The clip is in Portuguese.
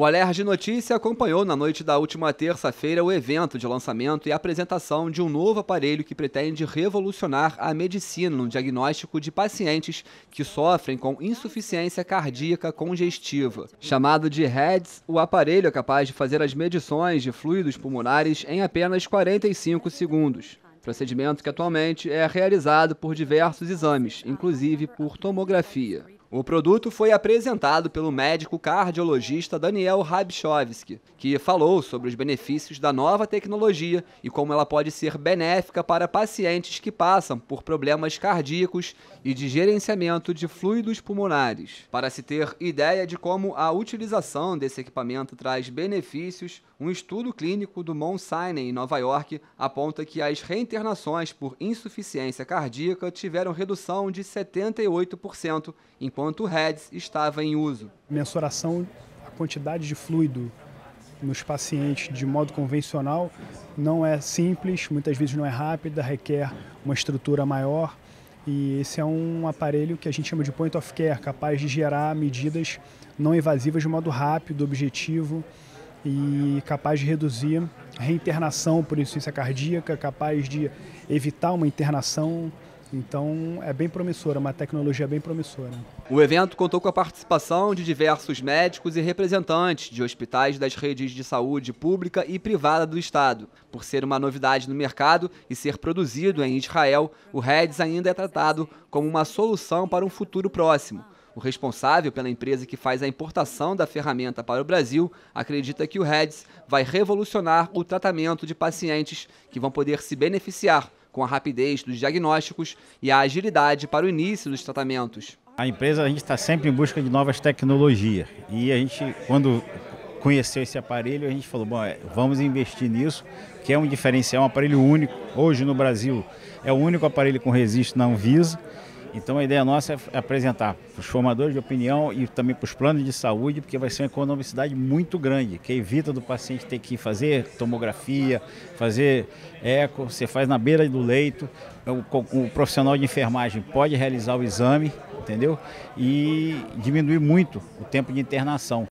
O Alerj Notícia acompanhou na noite da última terça-feira o evento de lançamento e apresentação de um novo aparelho que pretende revolucionar a medicina no diagnóstico de pacientes que sofrem com insuficiência cardíaca congestiva. Chamado de HEDS, o aparelho é capaz de fazer as medições de fluidos pulmonares em apenas 45 segundos procedimento que atualmente é realizado por diversos exames, inclusive por tomografia. O produto foi apresentado pelo médico cardiologista Daniel Rabchowski, que falou sobre os benefícios da nova tecnologia e como ela pode ser benéfica para pacientes que passam por problemas cardíacos e de gerenciamento de fluidos pulmonares. Para se ter ideia de como a utilização desse equipamento traz benefícios, um estudo clínico do Mount Sinai, em Nova York, aponta que as reinternações por insuficiência cardíaca tiveram redução de 78%, enquanto o REDS estava em uso. Mensuração a quantidade de fluido nos pacientes de modo convencional não é simples, muitas vezes não é rápida, requer uma estrutura maior. E esse é um aparelho que a gente chama de point of care, capaz de gerar medidas não invasivas de modo rápido, objetivo e capaz de reduzir reinternação por insuficiência cardíaca, capaz de evitar uma internação então é bem promissora, uma tecnologia bem promissora. O evento contou com a participação de diversos médicos e representantes de hospitais das redes de saúde pública e privada do estado. Por ser uma novidade no mercado e ser produzido em Israel, o REDS ainda é tratado como uma solução para um futuro próximo. O responsável pela empresa que faz a importação da ferramenta para o Brasil acredita que o REDS vai revolucionar o tratamento de pacientes que vão poder se beneficiar com a rapidez dos diagnósticos e a agilidade para o início dos tratamentos. A empresa a gente está sempre em busca de novas tecnologias e a gente quando conheceu esse aparelho a gente falou bom é, vamos investir nisso que é um diferencial um aparelho único hoje no Brasil é o único aparelho com registro na Anvisa então a ideia nossa é, é apresentar para os formadores de opinião e também para os planos de saúde, porque vai ser uma economicidade muito grande, que evita do paciente ter que fazer tomografia, fazer eco, você faz na beira do leito, o, o profissional de enfermagem pode realizar o exame, entendeu? E diminuir muito o tempo de internação.